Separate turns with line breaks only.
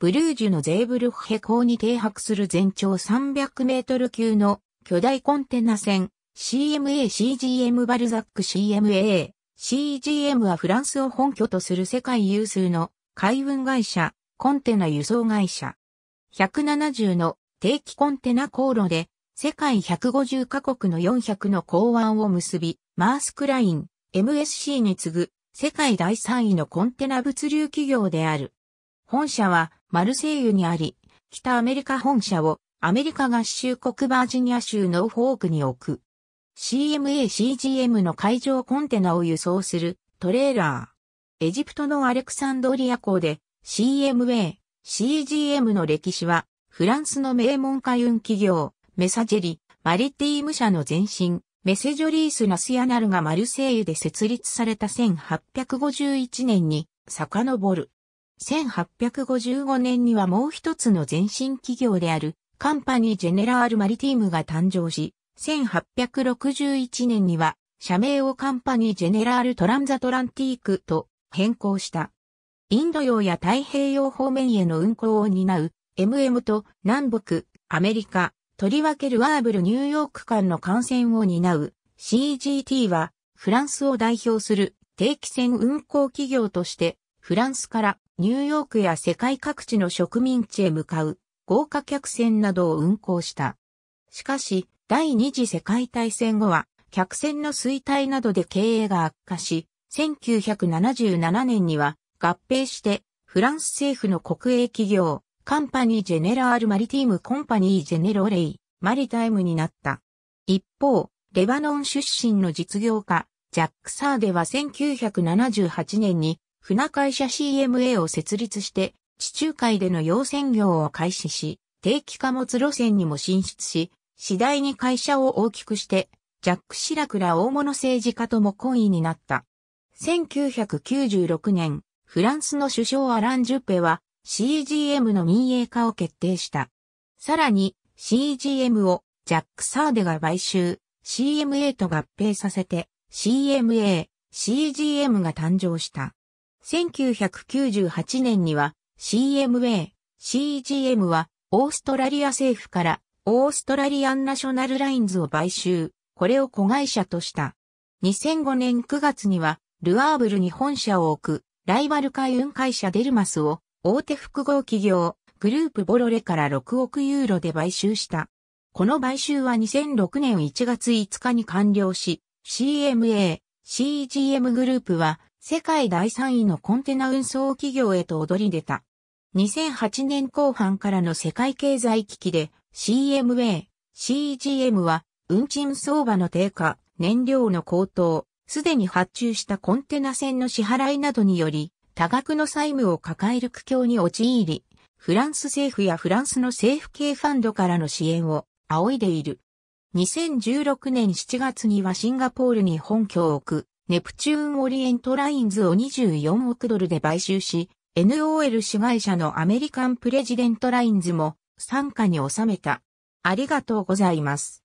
ブルージュのゼーブルフヘ港に停泊する全長300メートル級の巨大コンテナ船 CMA-CGM バルザック CMA。CGM はフランスを本拠とする世界有数の海運会社、コンテナ輸送会社。170の定期コンテナ航路で世界150カ国の400の港湾を結び、マースクライン、MSC に次ぐ世界第3位のコンテナ物流企業である。本社はマルセイユにあり、北アメリカ本社をアメリカ合衆国バージニア州ノーフォークに置く。CMA-CGM の海上コンテナを輸送するトレーラー。エジプトのアレクサンドリア港で CMA-CGM の歴史はフランスの名門海運企業メサジェリ、マリティーム社の前身メセジョリース・ナスヤナルがマルセイユで設立された1851年に遡る。1855年にはもう一つの前身企業であるカンパニー・ジェネラール・マリティームが誕生し、1861年には社名をカンパニー・ジェネラール・トランザ・トランティークと変更した。インド洋や太平洋方面への運航を担う MM と南北、アメリカ、とりわけルワーブル・ニューヨーク間の幹線を担う CGT はフランスを代表する定期船運航企業としてフランスからニューヨークや世界各地の植民地へ向かう豪華客船などを運航した。しかし、第二次世界大戦後は、客船の衰退などで経営が悪化し、1977年には合併してフランス政府の国営企業、カンパニー・ジェネラール・マリティーム・コンパニー・ジェネロレイ、マリタイムになった。一方、レバノン出身の実業家、ジャック・サーデは1978年に船会社 CMA を設立して、地中海での養船業を開始し、定期貨物路線にも進出し、次第に会社を大きくして、ジャック・シラクら大物政治家とも懇意になった。1996年、フランスの首相アラン・ジュペは CGM の民営化を決定した。さらに CGM をジャック・サーデが買収、CMA と合併させて CMA、CGM が誕生した。1998年には CMA、CGM はオーストラリア政府からオーストラリアンナショナルラインズを買収、これを子会社とした。2005年9月にはルアーブルに本社を置くライバル海運会社デルマスを大手複合企業グループボロレから6億ユーロで買収した。この買収は2006年1月5日に完了し、CMA、CGM グループは世界第3位のコンテナ運送企業へと躍り出た。2008年後半からの世界経済危機で CMA、CGM は運賃相場の低下、燃料の高騰、すでに発注したコンテナ船の支払いなどにより多額の債務を抱える苦境に陥り、フランス政府やフランスの政府系ファンドからの支援を仰いでいる。2016年7月にはシンガポールに本拠を置くネプチューンオリエントラインズを24億ドルで買収し、NOL 子会社のアメリカンプレジデントラインズも参加に収めた。ありがとうございます。